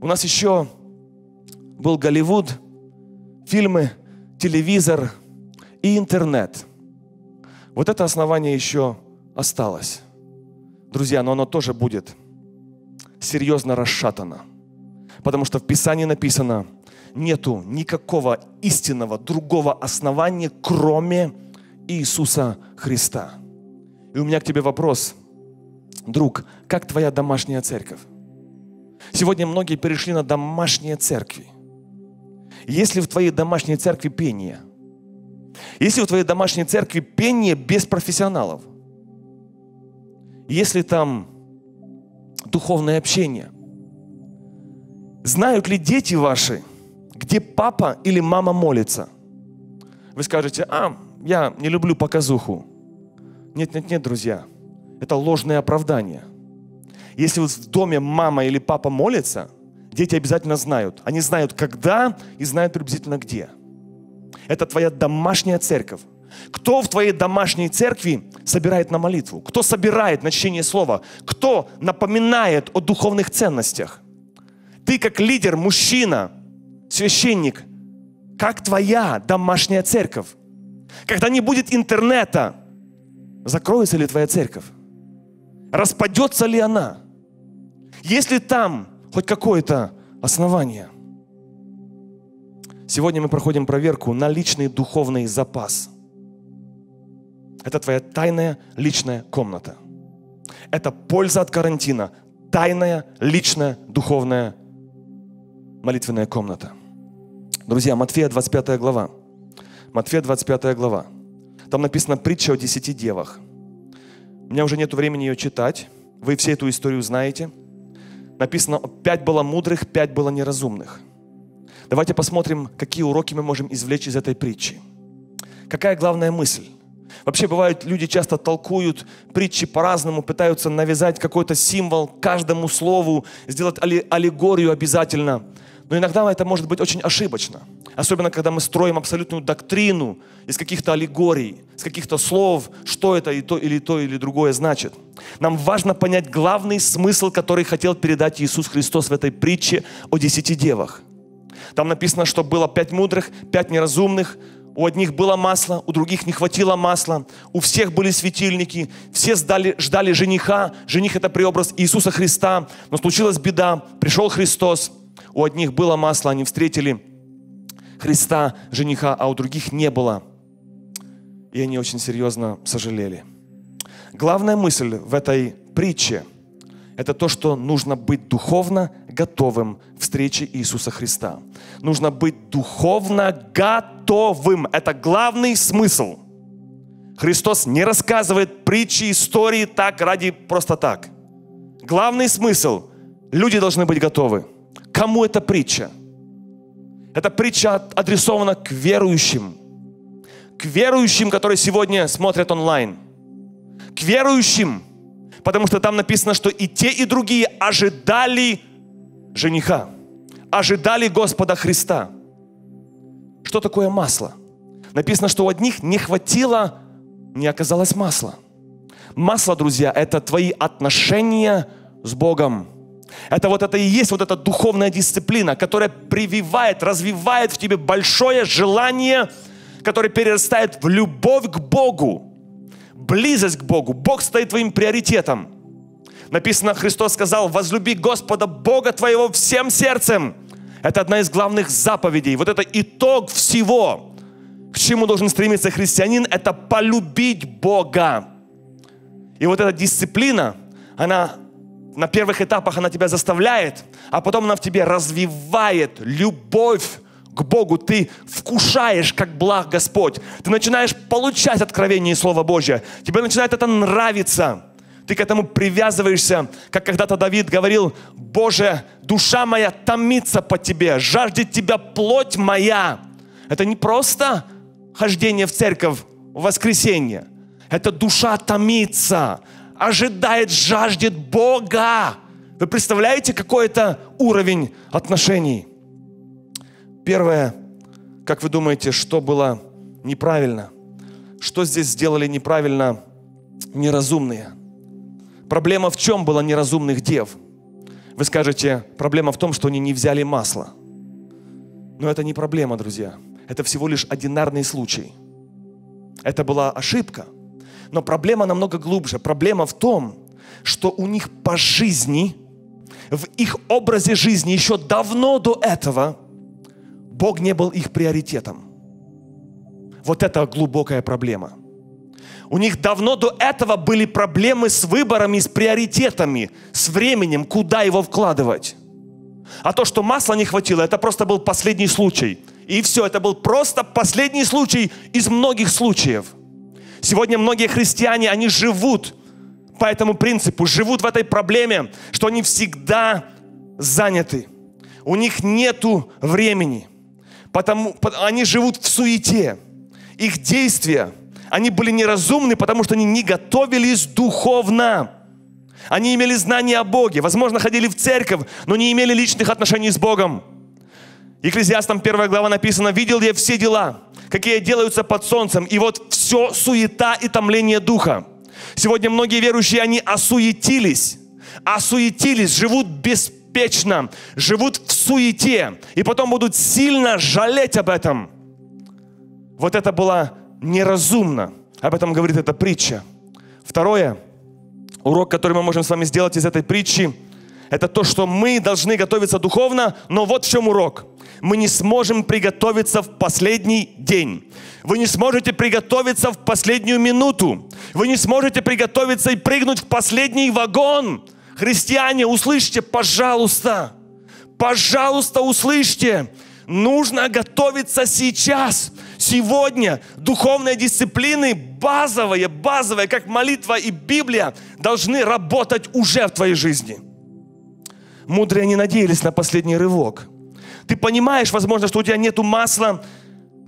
У нас еще был Голливуд, фильмы, телевизор и интернет. Вот это основание еще осталось. Друзья, но оно тоже будет серьезно расшатано. Потому что в Писании написано – нету никакого истинного другого основания, кроме Иисуса Христа. И у меня к тебе вопрос, друг, как твоя домашняя церковь? Сегодня многие перешли на домашние церкви. Если в твоей домашней церкви пение, если в твоей домашней церкви пение без профессионалов, если там духовное общение, знают ли дети ваши – где папа или мама молится. Вы скажете, а, я не люблю показуху. Нет, нет, нет, друзья. Это ложное оправдание. Если вот в доме мама или папа молятся, дети обязательно знают. Они знают, когда и знают приблизительно где. Это твоя домашняя церковь. Кто в твоей домашней церкви собирает на молитву? Кто собирает на чтение слова? Кто напоминает о духовных ценностях? Ты как лидер, мужчина, священник, как твоя домашняя церковь? Когда не будет интернета, закроется ли твоя церковь? Распадется ли она? Есть ли там хоть какое-то основание? Сегодня мы проходим проверку на личный духовный запас. Это твоя тайная личная комната. Это польза от карантина. Тайная личная духовная молитвенная комната. Друзья, Матфея 25 глава. Матфея 25 глава. Там написана притча о десяти девах. У меня уже нет времени ее читать. Вы все эту историю знаете. Написано, пять было мудрых, пять было неразумных. Давайте посмотрим, какие уроки мы можем извлечь из этой притчи. Какая главная мысль? Вообще бывают, люди часто толкуют притчи по-разному, пытаются навязать какой-то символ каждому слову, сделать аллегорию обязательно – но иногда это может быть очень ошибочно. Особенно, когда мы строим абсолютную доктрину из каких-то аллегорий, из каких-то слов, что это и то, или то, или другое значит. Нам важно понять главный смысл, который хотел передать Иисус Христос в этой притче о десяти девах. Там написано, что было пять мудрых, пять неразумных, у одних было масло, у других не хватило масла, у всех были светильники, все сдали, ждали жениха, жених это преобраз Иисуса Христа, но случилась беда, пришел Христос – у одних было масло, они встретили Христа, жениха, а у других не было. И они очень серьезно сожалели. Главная мысль в этой притче – это то, что нужно быть духовно готовым к встрече Иисуса Христа. Нужно быть духовно готовым. Это главный смысл. Христос не рассказывает притчи, истории так ради просто так. Главный смысл – люди должны быть готовы – Кому эта притча? Эта притча адресована к верующим. К верующим, которые сегодня смотрят онлайн. К верующим, потому что там написано, что и те, и другие ожидали жениха, ожидали Господа Христа. Что такое масло? Написано, что у одних не хватило, не оказалось масла. Масло, друзья, это твои отношения с Богом. Это вот это и есть вот эта духовная дисциплина, которая прививает, развивает в тебе большое желание, которое перерастает в любовь к Богу, близость к Богу. Бог стоит твоим приоритетом. Написано, Христос сказал, возлюби Господа Бога твоего всем сердцем. Это одна из главных заповедей. Вот это итог всего, к чему должен стремиться христианин, это полюбить Бога. И вот эта дисциплина, она на первых этапах она тебя заставляет, а потом она в тебе развивает любовь к Богу, ты вкушаешь, как благ Господь. Ты начинаешь получать откровение и Слово Божье. Тебе начинает это нравиться. Ты к этому привязываешься, как когда-то Давид говорил, «Боже, душа моя томится по тебе, жаждет тебя плоть моя». Это не просто хождение в церковь в воскресенье. Это душа томится ожидает, жаждет Бога. Вы представляете, какой это уровень отношений? Первое, как вы думаете, что было неправильно? Что здесь сделали неправильно неразумные? Проблема в чем была неразумных дев? Вы скажете, проблема в том, что они не взяли масло. Но это не проблема, друзья. Это всего лишь одинарный случай. Это была ошибка – но проблема намного глубже. Проблема в том, что у них по жизни, в их образе жизни еще давно до этого Бог не был их приоритетом. Вот это глубокая проблема. У них давно до этого были проблемы с выборами, с приоритетами, с временем, куда его вкладывать. А то, что масла не хватило, это просто был последний случай. И все, это был просто последний случай из многих случаев – Сегодня многие христиане, они живут по этому принципу, живут в этой проблеме, что они всегда заняты. У них нету времени. Потому, они живут в суете. Их действия, они были неразумны, потому что они не готовились духовно. Они имели знания о Боге, возможно, ходили в церковь, но не имели личных отношений с Богом. Екклезиастам 1 глава написано, «Видел я все дела, какие делаются под солнцем. И вот все суета и томление духа. Сегодня многие верующие, они осуетились, осуетились, живут беспечно, живут в суете, и потом будут сильно жалеть об этом. Вот это было неразумно. Об этом говорит эта притча. Второе, урок, который мы можем с вами сделать из этой притчи, это то, что мы должны готовиться духовно, но вот в чем урок – мы не сможем приготовиться в последний день. Вы не сможете приготовиться в последнюю минуту. Вы не сможете приготовиться и прыгнуть в последний вагон. Христиане, услышьте, пожалуйста. Пожалуйста, услышьте. Нужно готовиться сейчас. Сегодня духовные дисциплины, базовые, базовые, как молитва и Библия, должны работать уже в твоей жизни. Мудрые не надеялись на последний рывок – ты понимаешь, возможно, что у тебя нету масла,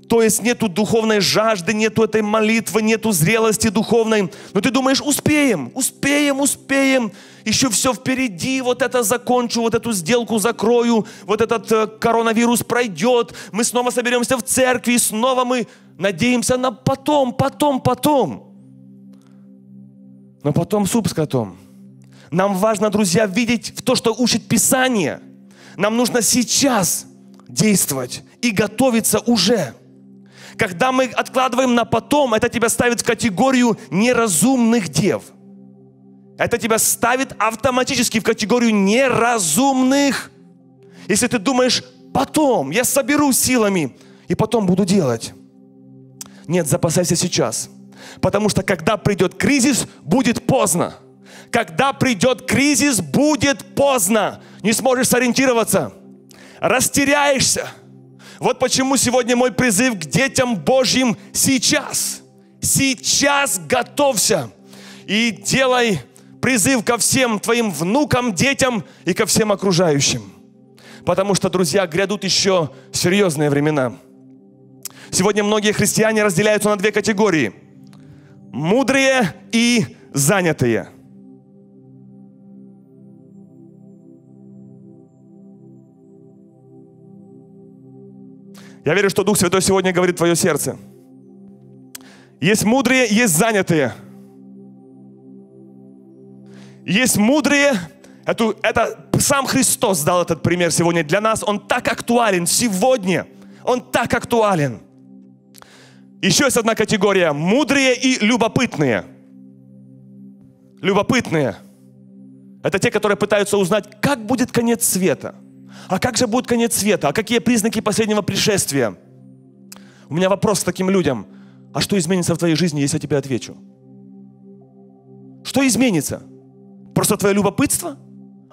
то есть нету духовной жажды, нету этой молитвы, нету зрелости духовной. Но ты думаешь, успеем, успеем, успеем. Еще все впереди, вот это закончу, вот эту сделку закрою, вот этот э, коронавирус пройдет, мы снова соберемся в церкви, и снова мы надеемся на потом, потом, потом. Но потом суп с котом. Нам важно, друзья, видеть в то, что учит Писание. Нам нужно сейчас действовать и готовиться уже. Когда мы откладываем на потом, это тебя ставит в категорию неразумных дев. Это тебя ставит автоматически в категорию неразумных. Если ты думаешь, потом я соберу силами и потом буду делать. Нет, запасайся сейчас. Потому что когда придет кризис, будет поздно. Когда придет кризис, будет поздно. Не сможешь сориентироваться растеряешься. Вот почему сегодня мой призыв к детям Божьим сейчас. Сейчас готовься и делай призыв ко всем твоим внукам, детям и ко всем окружающим. Потому что, друзья, грядут еще серьезные времена. Сегодня многие христиане разделяются на две категории. Мудрые и занятые – Я верю, что Дух Святой сегодня говорит твое сердце. Есть мудрые, есть занятые. Есть мудрые, это, это сам Христос дал этот пример сегодня для нас. Он так актуален сегодня. Он так актуален. Еще есть одна категория. Мудрые и любопытные. Любопытные. Это те, которые пытаются узнать, как будет конец света – а как же будет конец света? А какие признаки последнего пришествия? У меня вопрос к таким людям. А что изменится в твоей жизни, если я тебе отвечу? Что изменится? Просто твое любопытство?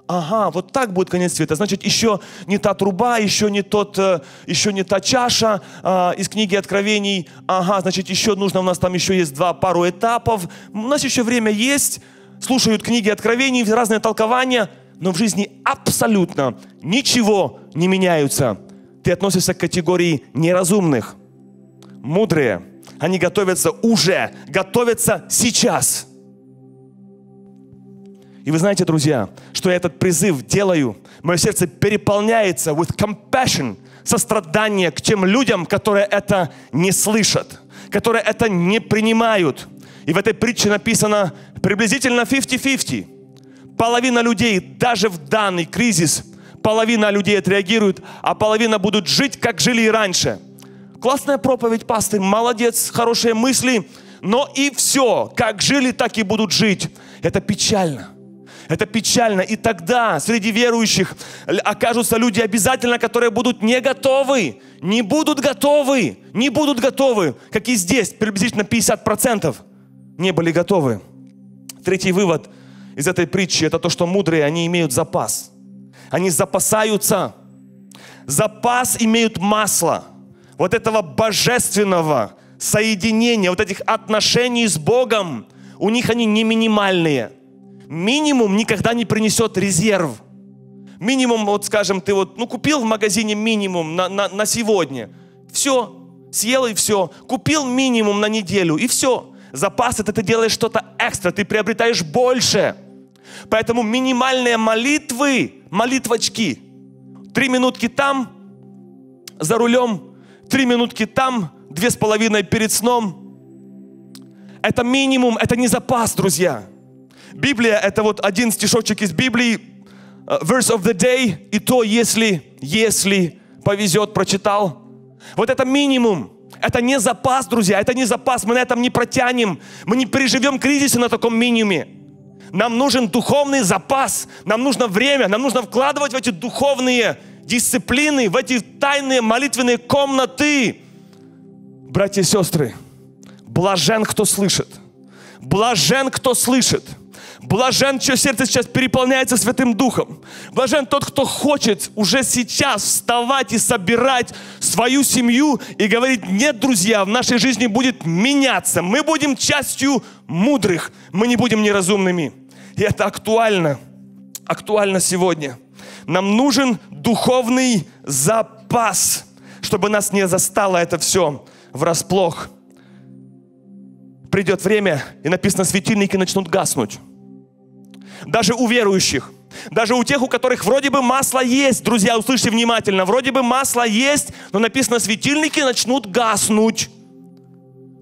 Ага, вот так будет конец света. Значит, еще не та труба, еще не, тот, э, еще не та чаша э, из книги Откровений. Ага, значит, еще нужно, у нас там еще есть два, пару этапов. У нас еще время есть. Слушают книги Откровений, разные толкования – но в жизни абсолютно ничего не меняются. Ты относишься к категории неразумных. Мудрые, они готовятся уже, готовятся сейчас. И вы знаете, друзья, что я этот призыв делаю, мое сердце переполняется with compassion, сострадание к тем людям, которые это не слышат, которые это не принимают. И в этой притче написано приблизительно 50-50 половина людей даже в данный кризис, половина людей отреагирует, а половина будут жить, как жили и раньше. Классная проповедь, пастор, молодец, хорошие мысли, но и все, как жили, так и будут жить. Это печально. Это печально. И тогда среди верующих окажутся люди обязательно, которые будут не готовы, не будут готовы, не будут готовы, как и здесь, приблизительно 50% не были готовы. Третий вывод – из этой притчи, это то, что мудрые, они имеют запас. Они запасаются. Запас имеют масло. Вот этого божественного соединения, вот этих отношений с Богом. У них они не минимальные. Минимум никогда не принесет резерв. Минимум, вот скажем, ты вот, ну, купил в магазине минимум на, на, на сегодня. Все, съел и все. Купил минимум на неделю и все. Запас это ты делаешь что-то экстра, ты приобретаешь больше. Поэтому минимальные молитвы, молитвочки, три минутки там, за рулем, три минутки там, две с половиной перед сном. Это минимум, это не запас, друзья. Библия, это вот один стишочек из Библии, э, verse of the day, и то, если, если повезет, прочитал. Вот это минимум. Это не запас, друзья, это не запас, мы на этом не протянем. Мы не переживем кризисы на таком минимуме. Нам нужен духовный запас, нам нужно время, нам нужно вкладывать в эти духовные дисциплины, в эти тайные молитвенные комнаты. Братья и сестры, блажен, кто слышит. Блажен, кто слышит. Блажен, чье сердце сейчас переполняется Святым Духом. Блажен тот, кто хочет уже сейчас вставать и собирать свою семью и говорить, нет, друзья, в нашей жизни будет меняться. Мы будем частью мудрых, мы не будем неразумными. И это актуально. Актуально сегодня. Нам нужен духовный запас, чтобы нас не застало это все врасплох. Придет время, и написано, светильники начнут гаснуть. Даже у верующих – даже у тех, у которых вроде бы масло есть, друзья, услышьте внимательно, вроде бы масло есть, но написано, светильники начнут гаснуть.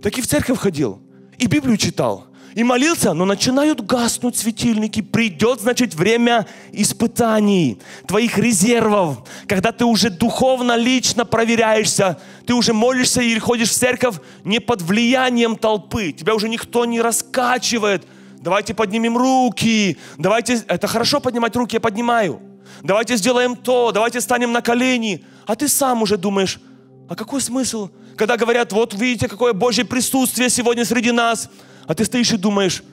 Так и в церковь ходил, и Библию читал, и молился, но начинают гаснуть светильники. Придет, значит, время испытаний, твоих резервов, когда ты уже духовно, лично проверяешься, ты уже молишься или ходишь в церковь не под влиянием толпы, тебя уже никто не раскачивает. Давайте поднимем руки, давайте, это хорошо поднимать руки, я поднимаю. Давайте сделаем то, давайте станем на колени. А ты сам уже думаешь, а какой смысл, когда говорят, вот видите, какое Божье присутствие сегодня среди нас – а ты стоишь и думаешь,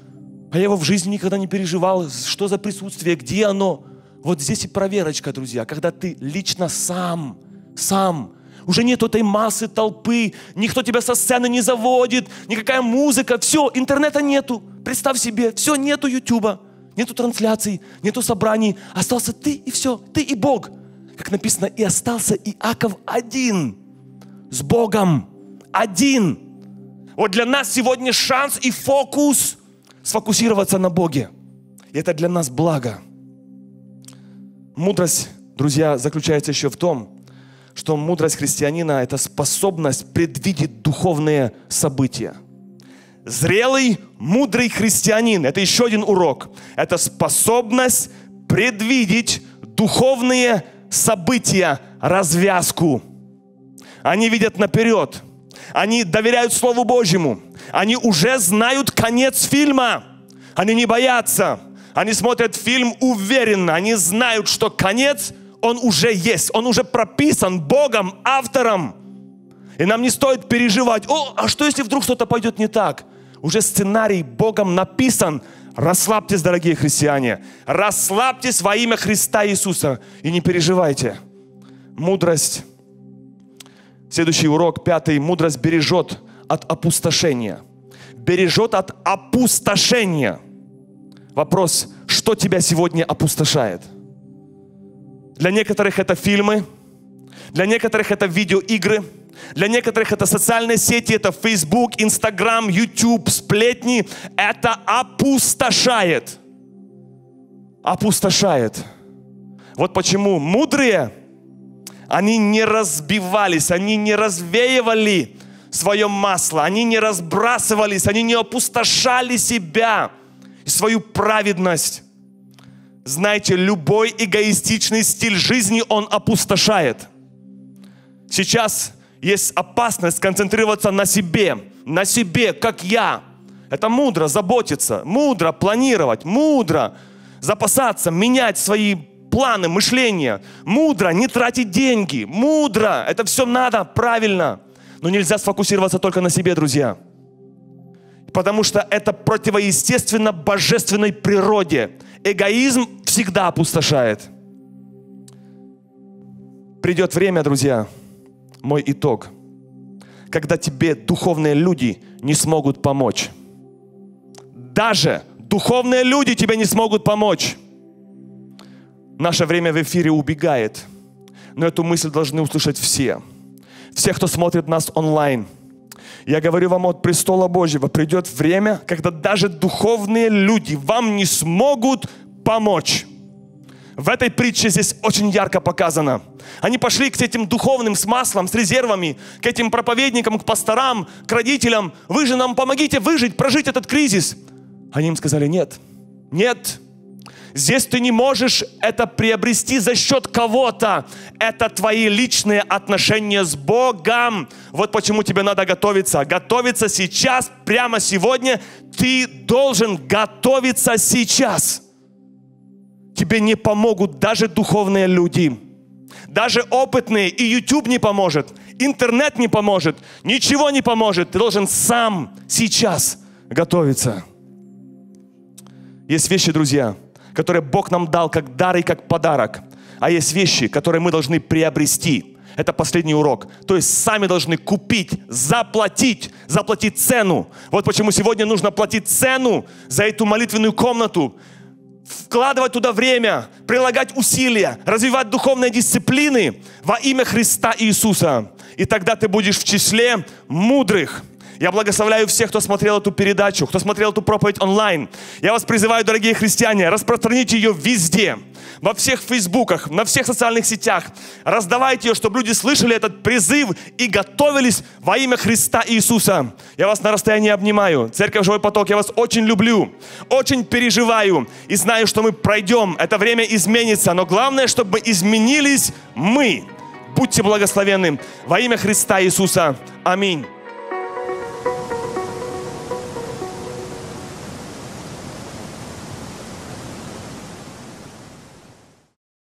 а я его в жизни никогда не переживал, что за присутствие, где оно? Вот здесь и проверочка, друзья, когда ты лично сам, сам, уже нет этой массы толпы, никто тебя со сцены не заводит, никакая музыка, все, интернета нету. Представь себе, все, нету Ютуба, нету трансляций, нету собраний, остался ты и все, ты и Бог. Как написано, и остался Иаков один, с Богом, один. Вот для нас сегодня шанс и фокус сфокусироваться на Боге. И это для нас благо. Мудрость, друзья, заключается еще в том, что мудрость христианина – это способность предвидеть духовные события. Зрелый, мудрый христианин – это еще один урок. Это способность предвидеть духовные события, развязку. Они видят наперед – они доверяют Слову Божьему. Они уже знают конец фильма. Они не боятся. Они смотрят фильм уверенно. Они знают, что конец, он уже есть. Он уже прописан Богом, автором. И нам не стоит переживать, о, а что если вдруг что-то пойдет не так? Уже сценарий Богом написан. Расслабьтесь, дорогие христиане. Расслабьтесь во имя Христа Иисуса и не переживайте. Мудрость Следующий урок, пятый. Мудрость бережет от опустошения. Бережет от опустошения. Вопрос, что тебя сегодня опустошает? Для некоторых это фильмы, для некоторых это видеоигры, для некоторых это социальные сети, это Facebook, Instagram, YouTube, сплетни. Это опустошает. Опустошает. Вот почему мудрые – они не разбивались, они не развеивали свое масло, они не разбрасывались, они не опустошали себя и свою праведность. Знаете, любой эгоистичный стиль жизни, он опустошает. Сейчас есть опасность концентрироваться на себе, на себе, как я. Это мудро заботиться, мудро планировать, мудро запасаться, менять свои планы, мышление. Мудро не тратить деньги. Мудро. Это все надо правильно. Но нельзя сфокусироваться только на себе, друзья. Потому что это противоестественно божественной природе. Эгоизм всегда опустошает. Придет время, друзья, мой итог, когда тебе духовные люди не смогут помочь. Даже духовные люди тебе не смогут помочь. Наше время в эфире убегает, но эту мысль должны услышать все. Все, кто смотрит нас онлайн. Я говорю вам от престола Божьего, придет время, когда даже духовные люди вам не смогут помочь. В этой притче здесь очень ярко показано. Они пошли к этим духовным с маслом, с резервами, к этим проповедникам, к пасторам, к родителям. Вы же нам помогите выжить, прожить этот кризис. Они им сказали, нет, нет, Здесь ты не можешь это приобрести за счет кого-то. Это твои личные отношения с Богом. Вот почему тебе надо готовиться. Готовиться сейчас, прямо сегодня. Ты должен готовиться сейчас. Тебе не помогут даже духовные люди. Даже опытные. И YouTube не поможет. Интернет не поможет. Ничего не поможет. Ты должен сам сейчас готовиться. Есть вещи, друзья, которые Бог нам дал как дар и как подарок. А есть вещи, которые мы должны приобрести. Это последний урок. То есть сами должны купить, заплатить, заплатить цену. Вот почему сегодня нужно платить цену за эту молитвенную комнату, вкладывать туда время, прилагать усилия, развивать духовные дисциплины во имя Христа Иисуса. И тогда ты будешь в числе мудрых. Я благословляю всех, кто смотрел эту передачу, кто смотрел эту проповедь онлайн. Я вас призываю, дорогие христиане, распространите ее везде, во всех фейсбуках, на всех социальных сетях. Раздавайте ее, чтобы люди слышали этот призыв и готовились во имя Христа Иисуса. Я вас на расстоянии обнимаю. Церковь Живой Поток, я вас очень люблю, очень переживаю и знаю, что мы пройдем. Это время изменится, но главное, чтобы изменились мы. Будьте благословенны во имя Христа Иисуса. Аминь.